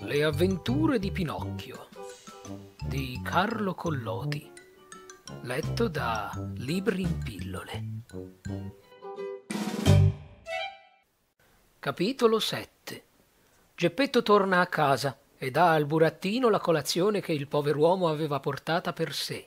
Le avventure di Pinocchio di Carlo Collodi, letto da Libri in pillole. Capitolo 7 Geppetto torna a casa e dà al burattino la colazione che il pover'uomo aveva portata per sé.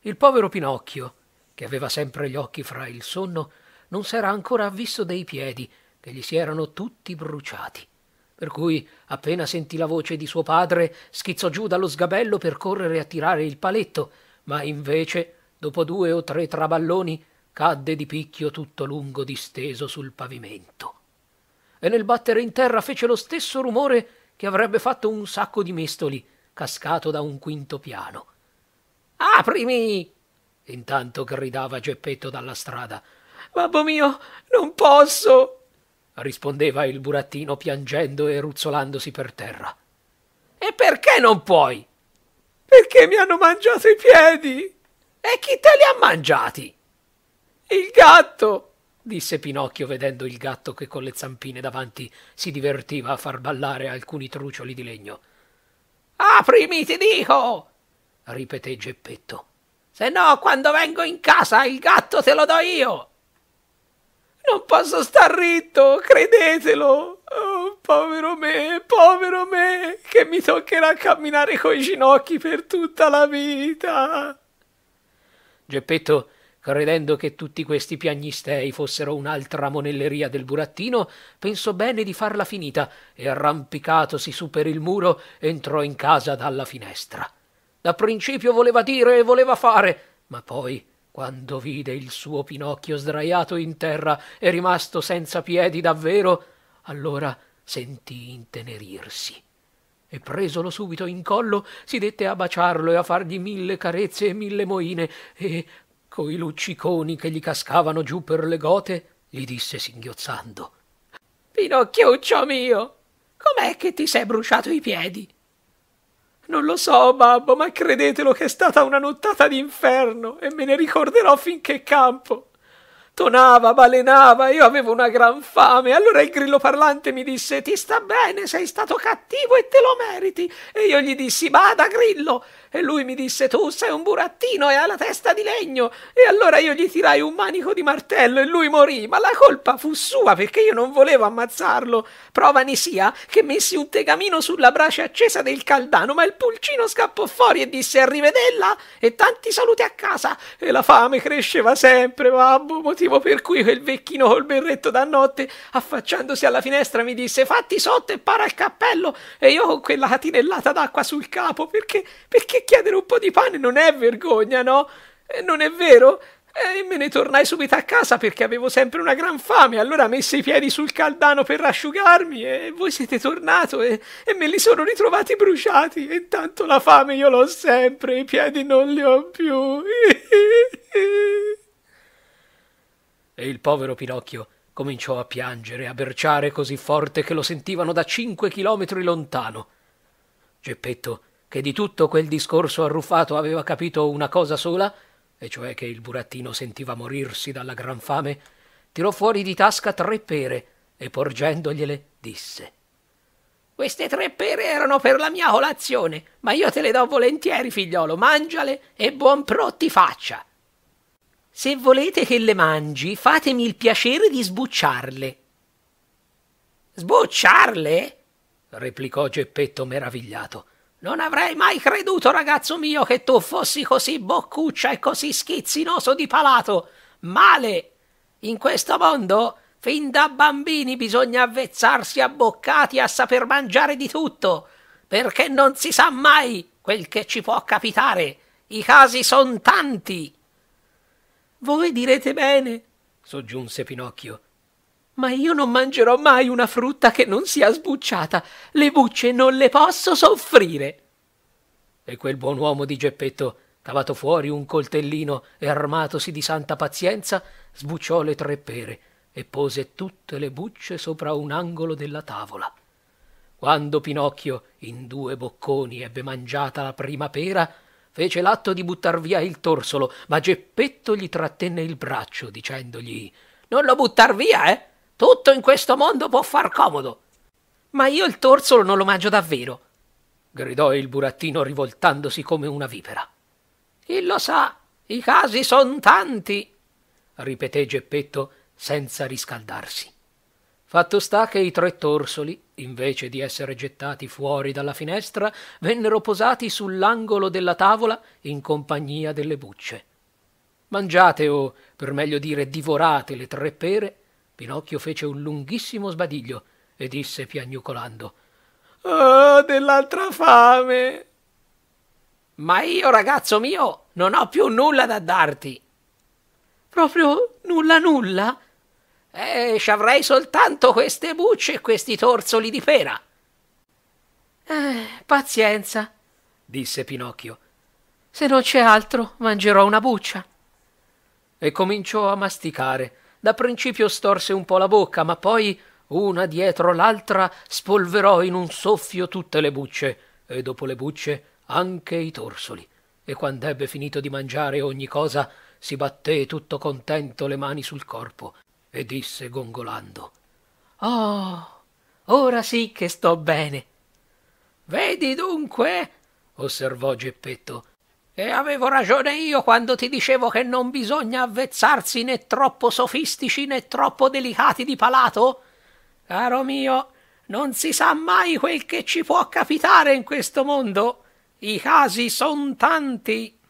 Il povero Pinocchio, che aveva sempre gli occhi fra il sonno, non s'era ancora avvisto dei piedi, che gli si erano tutti bruciati. Per cui, appena sentì la voce di suo padre, schizzò giù dallo sgabello per correre a tirare il paletto, ma invece, dopo due o tre traballoni, cadde di picchio tutto lungo disteso sul pavimento. E nel battere in terra fece lo stesso rumore che avrebbe fatto un sacco di mestoli, cascato da un quinto piano. Aprimi! intanto gridava Geppetto dalla strada. Babbo mio, non posso! rispondeva il burattino piangendo e ruzzolandosi per terra. E perché non puoi? Perché mi hanno mangiato i piedi. E chi te li ha mangiati? Il gatto disse Pinocchio vedendo il gatto che con le zampine davanti si divertiva a far ballare alcuni trucioli di legno. Aprimi, ti dico! ripeté Geppetto. Se no, quando vengo in casa il gatto te lo do io! Non posso star ritto, credetelo! Oh, povero me, povero me, che mi toccherà camminare coi ginocchi per tutta la vita! Geppetto credendo che tutti questi piagnistei fossero un'altra monelleria del burattino, pensò bene di farla finita e arrampicatosi su per il muro entrò in casa dalla finestra. Da principio voleva dire e voleva fare, ma poi, quando vide il suo Pinocchio sdraiato in terra e rimasto senza piedi davvero, allora sentì intenerirsi e presolo subito in collo si dette a baciarlo e a fargli mille carezze e mille moine e coi ecco lucciconi che gli cascavano giù per le gote, gli disse singhiozzando Pinocchiuccio mio, com'è che ti sei bruciato i piedi? Non lo so, babbo, ma credetelo che è stata una nottata d'inferno e me ne ricorderò finché campo tonava, balenava, io avevo una gran fame. Allora il grillo parlante mi disse: Ti sta bene, sei stato cattivo e te lo meriti. E io gli dissi: Bada, grillo. E lui mi disse: Tu sei un burattino e hai la testa di legno. E allora io gli tirai un manico di martello e lui morì. Ma la colpa fu sua perché io non volevo ammazzarlo. Prova ne sia che messi un tegamino sulla brace accesa del caldano, ma il pulcino scappò fuori e disse: Arrivedella e tanti saluti a casa. E la fame cresceva sempre, babbo motivo per cui quel vecchino col berretto da notte, affacciandosi alla finestra, mi disse fatti sotto e para il cappello, e io con quella catinellata d'acqua sul capo, perché, perché chiedere un po' di pane non è vergogna, no? E eh, non è vero? E eh, me ne tornai subito a casa perché avevo sempre una gran fame, allora messi i piedi sul caldano per asciugarmi e voi siete tornato e, e me li sono ritrovati bruciati. E intanto la fame io l'ho sempre, i piedi non li ho più. e il povero Pinocchio cominciò a piangere, a berciare così forte che lo sentivano da cinque chilometri lontano. Geppetto, che di tutto quel discorso arruffato aveva capito una cosa sola, e cioè che il burattino sentiva morirsi dalla gran fame, tirò fuori di tasca tre pere e porgendogliele disse queste tre pere erano per la mia colazione, ma io te le do volentieri, figliolo, mangiale e buon pro ti faccia. Se volete che le mangi, fatemi il piacere di sbucciarle. Sbucciarle? replicò Geppetto meravigliato. Non avrei mai creduto, ragazzo mio, che tu fossi così boccuccia e così schizzinoso di palato. Male! In questo mondo, fin da bambini bisogna avvezzarsi a boccati a saper mangiare di tutto, perché non si sa mai quel che ci può capitare. I casi sono tanti. Voi direte bene, soggiunse Pinocchio. Ma io non mangerò mai una frutta che non sia sbucciata. Le bucce non le posso soffrire. E quel buon uomo di Geppetto, cavato fuori un coltellino e armatosi di santa pazienza, sbucciò le tre pere e pose tutte le bucce sopra un angolo della tavola. Quando Pinocchio in due bocconi ebbe mangiata la prima pera, fece l'atto di buttar via il torsolo, ma Geppetto gli trattenne il braccio, dicendogli Non lo buttar via, eh? Tutto in questo mondo può far comodo. Ma io il torsolo non lo mangio davvero, gridò il burattino rivoltandosi come una vipera. Chi lo sa, i casi son tanti, ripeté Geppetto senza riscaldarsi. Fatto sta che i tre torsoli invece di essere gettati fuori dalla finestra, vennero posati sull'angolo della tavola in compagnia delle bucce. Mangiate o, per meglio dire, divorate le tre pere, Pinocchio fece un lunghissimo sbadiglio e disse piagnucolando «Oh, dell'altra fame!» «Ma io, ragazzo mio, non ho più nulla da darti!» «Proprio nulla nulla?» Eh, ci avrei soltanto queste bucce e questi torsoli di pera. Eh, pazienza, disse Pinocchio. Se non c'è altro, mangerò una buccia. E cominciò a masticare. Da principio storse un po' la bocca, ma poi, una dietro l'altra, spolverò in un soffio tutte le bucce, e dopo le bucce anche i torsoli. E quand'ebbe finito di mangiare ogni cosa, si batté tutto contento le mani sul corpo e disse gongolando Oh, ora sì che sto bene. Vedi dunque, osservò Geppetto, e avevo ragione io quando ti dicevo che non bisogna avvezzarsi né troppo sofistici né troppo delicati di palato. Caro mio, non si sa mai quel che ci può capitare in questo mondo. I casi son tanti.